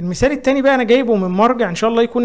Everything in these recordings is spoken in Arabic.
المثال التاني بقى انا جايبه من مرجع ان شاء الله يكون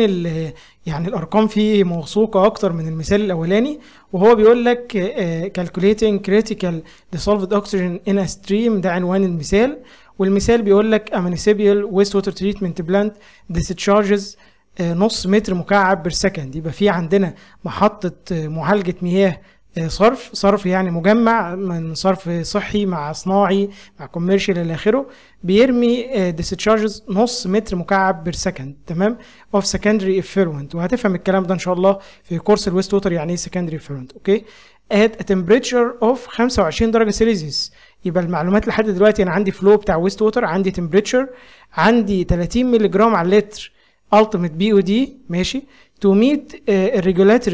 يعني الارقام فيه موثوقه اكتر من المثال الاولاني وهو بيقول لك آه، calculating critical dissolved oxygen in a stream ده عنوان المثال والمثال بيقول لك a municipal wastewater treatment plant discharges آه، نص متر مكعب بير سكند يبقى في عندنا محطه آه، معالجه مياه صرف صرف يعني مجمع من صرف صحي مع صناعي مع كوميرشال الى اخره بيرمي ديسشارجز آه، نص متر مكعب بير سكند تمام اوف سكندري افيرونت وهتفهم الكلام ده ان شاء الله في كورس الويست ووتر يعني ايه سكندري افيرونت اوكي ات تمبريتشر اوف 25 درجة سيليزيوس يبقى المعلومات لحد دلوقتي انا عندي فلو بتاع ويست ووتر عندي تمبريتشر عندي 30 مللي جرام على اللتر ultimate بي او دي ماشي تو ميت uh,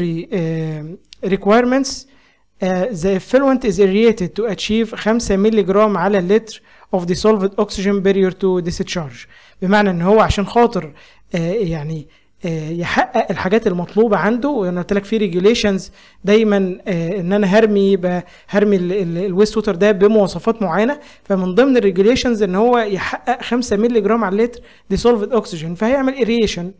ريكويرمنتس uh, Uh, the effluent is aerated to achieve 5 جرام على اللتر of dissolved oxygen barrier to discharge بمعنى ان هو عشان خاطر uh, يعني uh، يحقق الحاجات المطلوبه عنده وانا قلت لك في ريجوليشنز دايما uh، ان انا هرمي هرمي الويست ووتر ده بمواصفات معينه فمن ضمن الريجوليشنز ان هو يحقق 5 مللي جرام على اللتر dissolved oxygen فهيعمل اريشن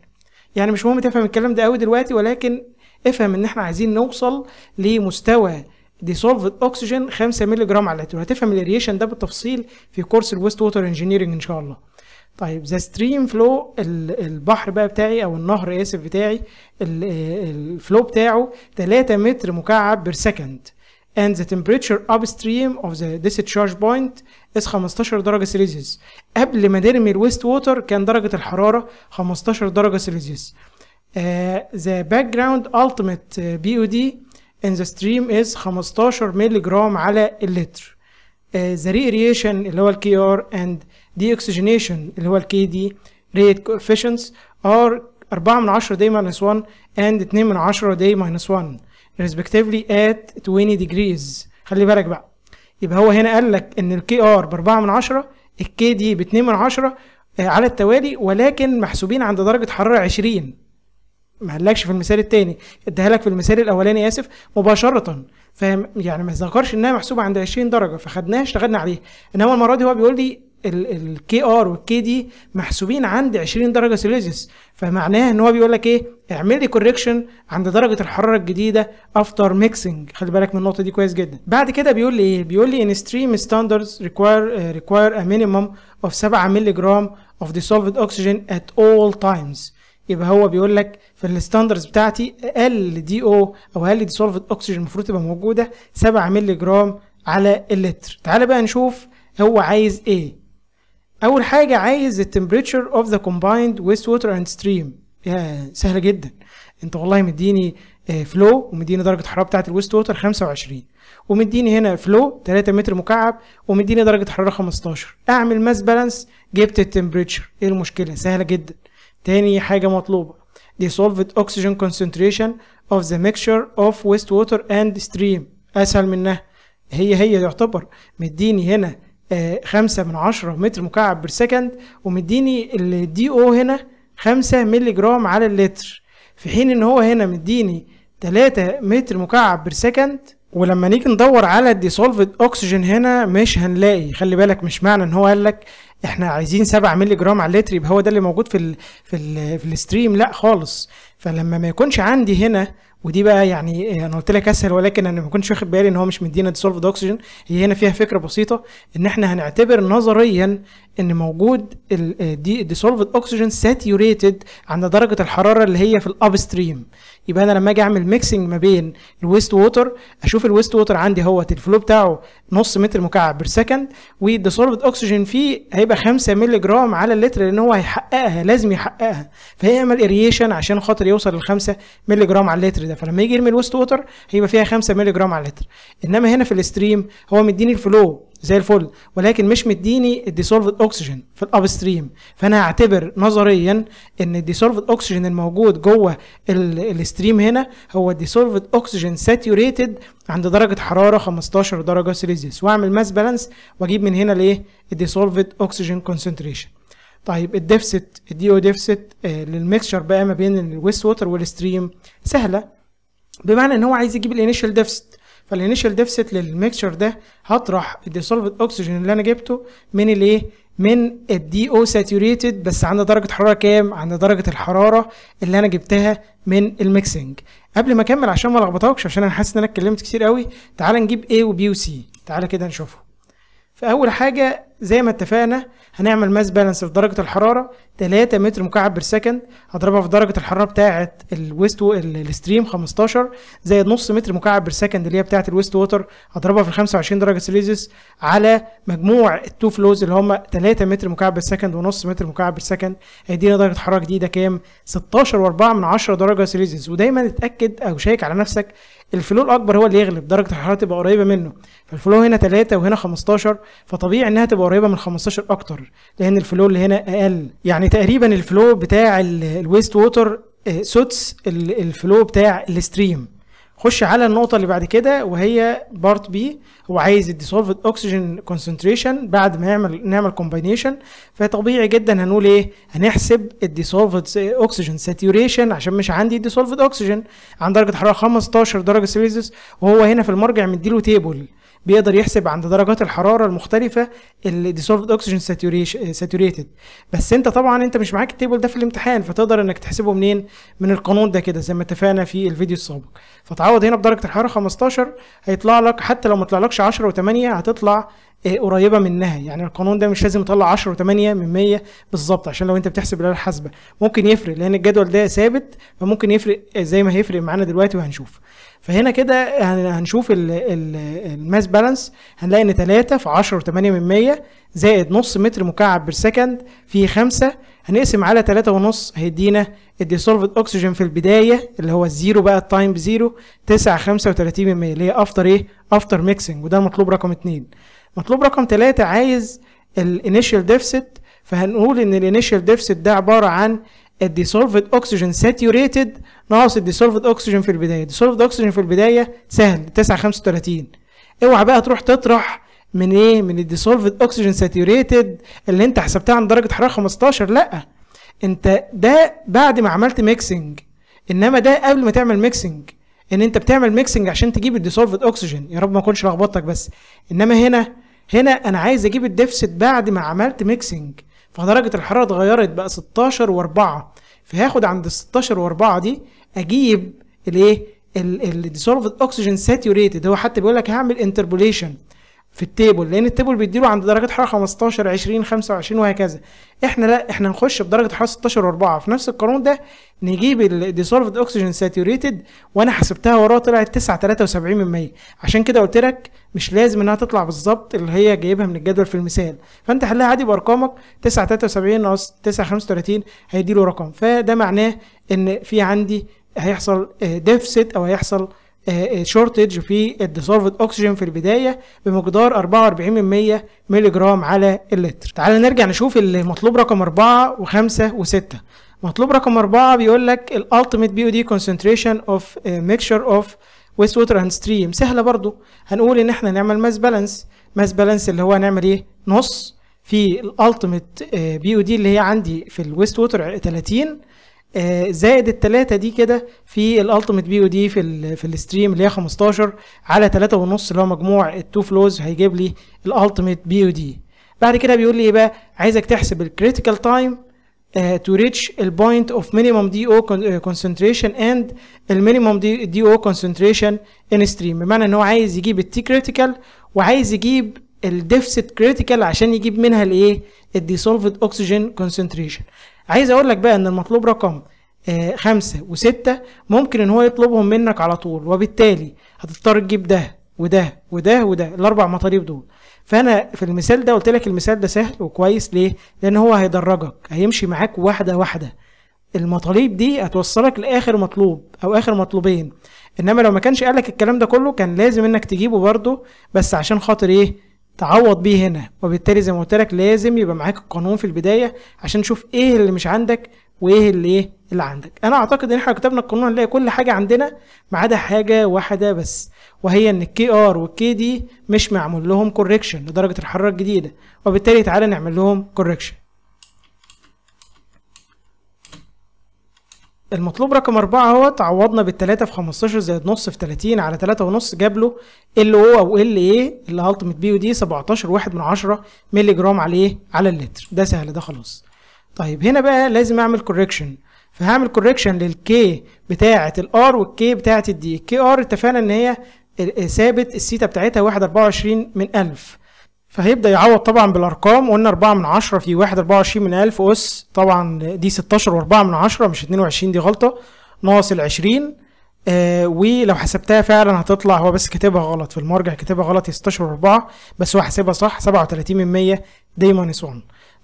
يعني مش مهم تفهم الكلام ده قوي دلوقتي ولكن افهم ان احنا عايزين نوصل لمستوى ديسولفد اوكسجين 5 مللي جرام على لتر هتفهم الاريشن ده بالتفصيل في كورس الويست ووتر انجينيرنج ان شاء الله طيب ذا ستريم فلو البحر بقى بتاعي او النهر اسف بتاعي الفلو بتاعه 3 متر مكعب بير سكند and the temperature upstream of the discharge point is 15 درجة سلسيوس قبل ما نرمي الويست ووتر كان درجة الحرارة 15 درجة سلسيوس ذا باك جراوند التيميت بي او دي ان ذا ستريم از 15 مللي جرام على اللتر ذا uh, ريريشن اللي هو الكي ار اند دي اكسجينيشن اللي هو الكي دي ريت كوفيشنتس ار 4 من 10 دي ماينس 1 اند 2 من 10 دي ماينس 1 ريسبكتيفلي ات 20 ديجريز خلي بالك بقى يبقى هو هنا قال لك ان الكي ار ب 4 من 10 الكي دي ب 2 من 10 uh, على التوالي ولكن محسوبين عند درجه حراره 20 ما قالكش في المثال الثاني اديها لك في المثال الاولاني اسف مباشره فاهم يعني ما ذكرش انها محسوبه عند 20 درجه فخدناها اشتغلنا عليها انما المره دي هو بيقول لي الكي ار والكي دي محسوبين عند 20 درجه سيليزيوس فمعناه ان هو بيقول لك ايه اعمل لي كوريكشن عند درجه الحراره الجديده افتر ميكسنج خلي بالك من النقطه دي كويس جدا بعد كده بيقول لي ايه بيقول لي ان ستريم ستاندردز ريكوير ريكوير ا مينيمم اوف 7 مللي جرام اوف ديسولفد oxygen at all times يبقى هو بيقول لك في الستاندرز بتاعتي اقل دي او او اقل دي سولفد اوكسجين المفروض تبقى موجوده 7 مللي جرام على اللتر تعال بقى نشوف هو عايز ايه اول حاجه عايز التمبريتشر اوف ذا كومبايند ويست ووتر اند ستريم سهله جدا انت والله مديني فلو آه، ومديني درجه حراره بتاعه الويست ووتر 25 ومديني هنا فلو 3 متر مكعب ومديني درجه حراره 15 اعمل ماس بالانس جبت التمبريتشر ايه المشكله سهله جدا تاني حاجة مطلوبة the solved oxygen concentration of the mixture of wastewater and stream أسهل منها هي هي يعتبر مديني هنا آه، خمسة من عشرة متر مكعب بير سكند ومديني الدي او هنا خمسة ملي جرام على اللتر في حين ان هو هنا مديني تلاتة متر مكعب بير سكند ولما نيجي ندور على الديسولفد اوكسجين هنا مش هنلاقي خلي بالك مش معنى ان هو قال لك احنا عايزين 7 مللي جرام على اللتر يبقى هو ده اللي موجود في الـ في الـ في الستريم لا خالص فلما ما يكونش عندي هنا ودي بقى يعني آه، انا قلت لك اسهل ولكن انا ما كنتش واخد بالي ان هو مش مدينا ديسولفد اوكسجين هي هنا فيها فكره بسيطه ان احنا هنعتبر نظريا ان موجود آه، دي الديسولفد اوكسجين ساتيوريتد عند درجه الحراره اللي هي في الاب ستريم يبقى انا لما اجي اعمل ميكسنج ما بين الويست ووتر اشوف الويست ووتر عندي هو الفلو بتاعه نص متر مكعب بير سكند والديسولفد اوكسجين فيه هيبقى بنسبه 5 مللي جرام على اللتر لان هو هيحققها لازم يحققها فهيعمل اريشن عشان خاطر يوصل ل 5 مللي جرام على اللتر ده فلما يجي يرمي الويست ووتر هيبقى فيها 5 مللي جرام على اللتر انما هنا في الاستريم هو مديني الفلو زي الفل ولكن مش مديني الديسولفد اوكسجين في الاب ستريم فانا هعتبر نظريا ان الديسولفد اوكسجين الموجود جوه الستريم هنا هو الديسولفد اوكسجين ساتيوريتد عند درجه حراره 15 درجه سيليزيوس واعمل ماس بالانس واجيب من هنا الايه الديسولفد اوكسجين كونسنتريشن طيب الديفست الدي او ديفست آه، للميكشر بقى ما بين الويست ووتر والستريم سهله بمعنى ان هو عايز يجيب الانيشال ديفست فالانيشال ديفست للميكشر ده هطرح الديسولفد اوكسجين اللي انا جبته من الايه من الدي او ساتوريتد بس عند درجه حراره كام عند درجه الحراره اللي انا جبتها من الميكسنج قبل ما اكمل عشان ما الخبطكش عشان انا حاسس ان انا اتكلمت كتير قوي تعال نجيب A وبي وسي تعال كده نشوفهم فاول حاجه زي ما اتفقنا هنعمل ماس بالانس في درجه الحراره 3 متر مكعب بير سكند هضربها في درجه الحراره بتاعه الويست و... الستريم 15 زائد نص متر مكعب بير سكند اللي هي بتاعه الويست ووتر هضربها في 25 درجه سيليزيوس على مجموع التو فلوز اللي هم 3 متر مكعب بير سكند ونص متر مكعب بير سكند هيدينا درجه حراره جديده كام 16.4 من 10 درجه سيليزيوس ودايما اتاكد او شيك على نفسك الفلو الاكبر هو اللي يغلب درجه الحراره تبقى قريبه منه فالفلو هنا 3 وهنا 15 فطبيعي انها تبقى قريبه من 15 اكتر لان الفلو اللي هنا اقل يعني يعني تقريبا الفلو بتاع الويست ووتر سوتس الفلو بتاع الستريم خش على النقطة اللي بعد كده وهي بارت بي هو عايز الديسولفد اوكسجين كونسنتريشن بعد ما نعمل نعمل كومباينيشن فطبيعي جدا هنقول ايه هنحسب الديسولفد اوكسجين ساتيوريشن عشان مش عندي الديسولفد اوكسجين عند درجة حرارة 15 درجة سيلسيوس وهو هنا في المرجع مديله تيبل بيقدر يحسب عند درجات الحراره المختلفه الديسولفد اوكسجين ساتوريتد بس انت طبعا انت مش معاك التيبل ده في الامتحان فتقدر انك تحسبه منين من القانون ده كده زي ما اتفقنا في الفيديو السابق فتعوض هنا بدرجه الحراره 15 هيطلع لك حتى لو ما طلعلكش 10 و8 هتطلع آه، قريبه منها يعني القانون ده مش لازم يطلع 10 و8 من 100 بالظبط عشان لو انت بتحسب الاله الحاسبه ممكن يفرق لان الجدول ده ثابت فممكن يفرق آه، زي ما هيفرق معانا دلوقتي وهنشوف فهنا كده هنشوف الماس بالانس هنلاقي ان 3 في 10 و8 من 100 زائد نص متر مكعب سكند في 5 هنقسم على 3 ونص هيدينا الديسولفد اكسجين في البدايه اللي هو الزيرو بقى التايم بزيرو 9 35 من 100 اللي هي افتر ايه؟ افتر ميكسنج وده المطلوب رقم 2 مطلوب رقم 3 عايز الانيشال ديفست فهنقول ان الانيشال ديفست ده عباره عن الديسولفد اوكسجين ساتيوريتد ناقص الديسولفد اوكسجين في البدايه الديسولفد اوكسجين في البدايه سهل 935 اوعى بقى تروح تطرح من ايه من الديسولفد اوكسجين ساتيوريتد اللي انت حسبتها عند درجه حراره 15 لا انت ده بعد ما عملت ميكسنج انما ده قبل ما تعمل ميكسنج ان انت بتعمل ميكسنج عشان تجيب الديسولفد اوكسجين يا رب ما اكونش لخبطتك بس انما هنا هنا انا عايز اجيب الديفست بعد ما عملت ميكسنج فدرجة الحرارة اتغيرت بقى 16 و4 فهاخد عند 16 و4 دي اجيب الايه الديسولفد اوكسجين ساتيوريتد هو حتى بيقول لك هعمل انتربوليشن في التيبل لان التيبل بيديله عند درجه حراره 15 20 25 وهكذا احنا لا احنا نخش بدرجه حراره 16 و4 في نفس القانون ده نجيب الديسولفد اوكسجين ساتوريتد وانا حسبتها وراها طلعت 9 73% عشان كده قلت لك مش لازم انها تطلع بالظبط اللي هي جايبها من الجدول في المثال فانت حلها عادي بارقامك 9 73 ناقص 9 35 هيديله رقم فده معناه ان في عندي هيحصل ديفست آه، او هيحصل شورتج آه، آه، في الديسولفد اوكسجين في البدايه بمقدار 44% مللي جرام على اللتر تعال نرجع نشوف المطلوب رقم 4 و5 و6 مطلوب رقم 4 بيقول لك الالتيميت بي او دي كونسنتريشن اوف ميكشر اوف ويست ووتر اند ستريم سهله برضو هنقول ان احنا نعمل ماس بالانس ماس بالانس اللي هو نعمل ايه نص في الالتيميت بي او دي اللي هي عندي في الويست ووتر 30 آه، زائد التلاتة دي كده في الالتيميت بي او دي في ال في الستريم اللي هي 15 على 3.5 اللي هو مجموع التو فلوز هيجيب لي الالتيميت بي او دي بعد كده بيقول لي ايه بقى عايزك تحسب الكريتيكال تايم تو ريتش البوينت اوف مينيمم دي او كونسنتريشن اند المينيمم دي دي او كونسنتريشن ان ستريم بمعنى ان هو عايز يجيب التي كريتيكال وعايز يجيب الديفست كريتيكال عشان يجيب منها الايه الديسولفد اوكسجين كونسنتريشن عايز اقول لك بقى ان المطلوب رقم آه، خمسة وستة ممكن ان هو يطلبهم منك على طول وبالتالي هتضطر تجيب ده وده وده وده الاربع مطالب دول فانا في المثال ده قلت لك المثال ده سهل وكويس ليه لان هو هيدرجك هيمشي معاك واحده واحده المطالب دي هتوصلك لاخر مطلوب او اخر مطلوبين انما لو ما كانش قالك الكلام ده كله كان لازم انك تجيبه برده بس عشان خاطر ايه تعوض بيه هنا وبالتالي زي ما قلت لك لازم يبقى معاك القانون في البدايه عشان تشوف ايه اللي مش عندك وايه اللي ايه اللي عندك انا اعتقد ان احنا لو كتبنا القانون هنلاقي كل حاجه عندنا ما عدا حاجه واحده بس وهي ان الكي ار والكي دي مش معمول لهم كوركشن لدرجه الحراره الجديده وبالتالي تعالى نعمل لهم كوركشن المطلوب رقم أربعة هو تعوضنا بالتلاتة في خمستاشر زائد نص في تلاتين على تلاتة ونص جاب له ال او او ال ايه اللي هلتمت بي ودي سبعتاشر واحد من عشرة ملي جرام عليه على اللتر ده سهل ده خلاص طيب هنا بقى لازم اعمل كوريكشن فهعمل كوريكشن للكي بتاعة الار والكي بتاعة الدي الكي ار اتفقنا ان هي ثابت السيتا بتاعتها واحد أربعة وعشرين من ألف فهيبدأ يعوض طبعا بالأرقام قلنا أربعة من عشرة في واحد أربعة وعشرين من ألف أس طبعا دي ستاشر وأربعة من عشرة مش اتنين وعشرين دي غلطة ناقص العشرين آه ولو حسبتها فعلا هتطلع هو بس كاتبها غلط في المرجع كاتبها غلط هي 16 و4 بس هو حاسبها صح 37 من 100 دي ماينس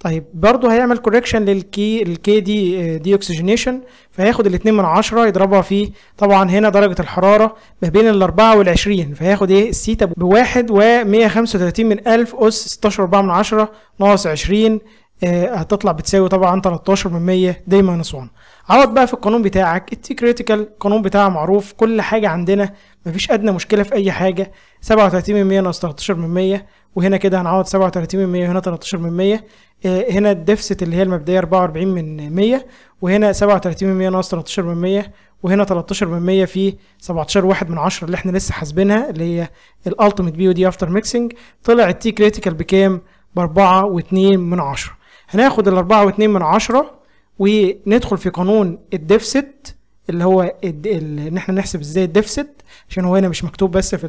طيب برضه هيعمل كوريكشن للكي الكي دي دي اوكسجينيشن فهياخد الاتنين من عشرة يضربها في طبعا هنا درجة الحرارة ما بين الأربعة والعشرين فهياخد ايه السيتا بواحد ومية خمسة وتلاتين من ألف أس ستاشر أربعة من عشرة ناقص عشرين آه، هتطلع بتساوي طبعا تلتاشر من مية دي ماينس وان اقعد بقى في القانون بتاعك التي كريتيكال القانون بتاعه معروف كل حاجه عندنا مفيش ادنى مشكله في اي حاجه 37 من 100 ناقص 13 من 100 وهنا كده هنعوض 37 من 100 وهنا 13 من 100 آه، هنا الديفست اللي هي المبدئيه 44 من 100 وهنا 37 من 100 ناقص 13 من 100 وهنا 13 من 100 في 17 واحد من 10 اللي احنا لسه حاسبينها اللي هي الالتيميت بي ودي افتر ميكسنج طلع التي كريتيكال بكام ب 4 و2 من 10 هناخد ال 4 و2 من 10 وندخل في قانون الديفست اللي هو ان احنا نحسب ازاي الديفست عشان هو هنا مش مكتوب بس في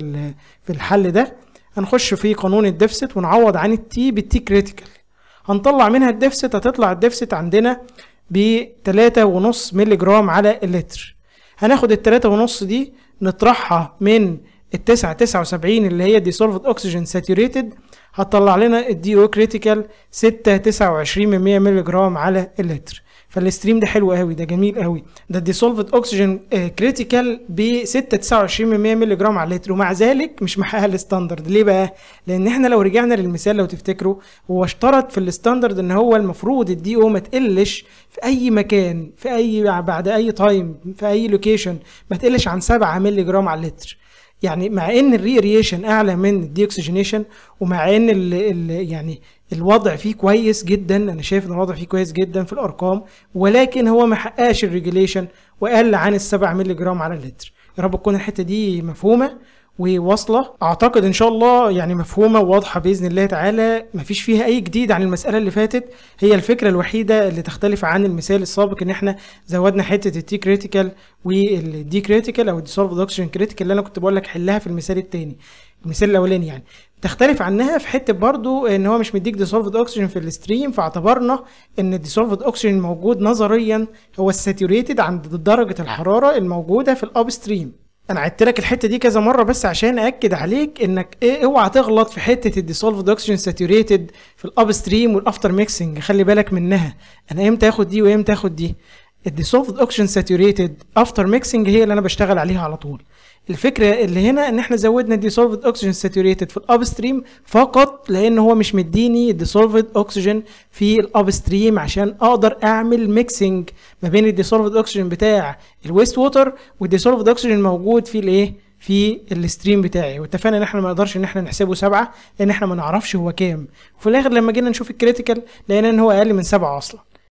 في الحل ده هنخش في قانون الديفست ونعوض عن التي بالتي كريتيكال هنطلع منها الديفست هتطلع الديفست عندنا ب 3.5 مللي جرام على اللتر هناخد ال 3.5 دي نطرحها من ال 9 79 اللي هي ديسولفد اوكسجين ساتوريتد هتطلع لنا الدي او كريتيكال 6 29 من 100 مللي جرام على اللتر فالستريم ده حلو قوي ده جميل قوي ده الديسولفد اوكسجين كريتيكال ب 6 29 مللي جرام على اللتر ومع ذلك مش محقق الستاندرد ليه بقى لان احنا لو رجعنا للمثال لو تفتكروا هو اشترط في الستاندرد ان هو المفروض الدي او ما تقلش في اي مكان في اي بعد اي تايم في اي لوكيشن ما تقلش عن 7 مللي جرام على اللتر يعني مع ان الريريشن اعلى من الدي اوكسجينيشن ومع ان الـ الـ يعني الوضع فيه كويس جدا انا شايف ان الوضع فيه كويس جدا في الارقام ولكن هو ما حققش الريجليشن وقل عن 7 مللي جرام على اللتر يا رب تكون الحته دي مفهومه وواصله اعتقد ان شاء الله يعني مفهومه وواضحه باذن الله تعالى مفيش فيها اي جديد عن المساله اللي فاتت هي الفكره الوحيده اللي تختلف عن المثال السابق ان احنا زودنا حته التي كريتيكال والدي كريتيكال او الديسولفد اوكسجين كريتيكال اللي انا كنت بقول لك حلها في المثال الثاني المثال الاولاني يعني تختلف عنها في حته برضو ان هو مش مديك ديسولفد اوكسجين في الستريم فاعتبرنا ان الديسولفد اوكسجين الموجود نظريا هو الساتوريتد عند درجه الحراره الموجوده في الاب ستريم انا عدت لك الحته دي كذا مره بس عشان اكد عليك انك ايه اوعى تغلط في حته الديسولفد اوكسجين ساتوريتد في الاب ستريم والافتر ميكسنج خلي بالك منها انا امتى اخد دي وامتى اخد دي الديسولفد اوكسجين ساتوريتد افتر ميكسنج هي اللي انا بشتغل عليها على طول الفكره اللي هنا ان احنا زودنا الديسولفد اوكسجين ساتوريتد في الاب ستريم فقط لان هو مش مديني الديسولفد اوكسجين في الاب ستريم عشان اقدر اعمل ميكسنج ما بين الديسولفد اوكسجين بتاع الويست ووتر والديسولفد اوكسجين موجود في الايه في الستريم بتاعي واتفقنا ان احنا ما نقدرش ان احنا نحسبه سبعة لان احنا ما نعرفش هو كام وفي الاخر لما جينا نشوف الكريتيكال لقينا ان هو اقل من سبعة اصلا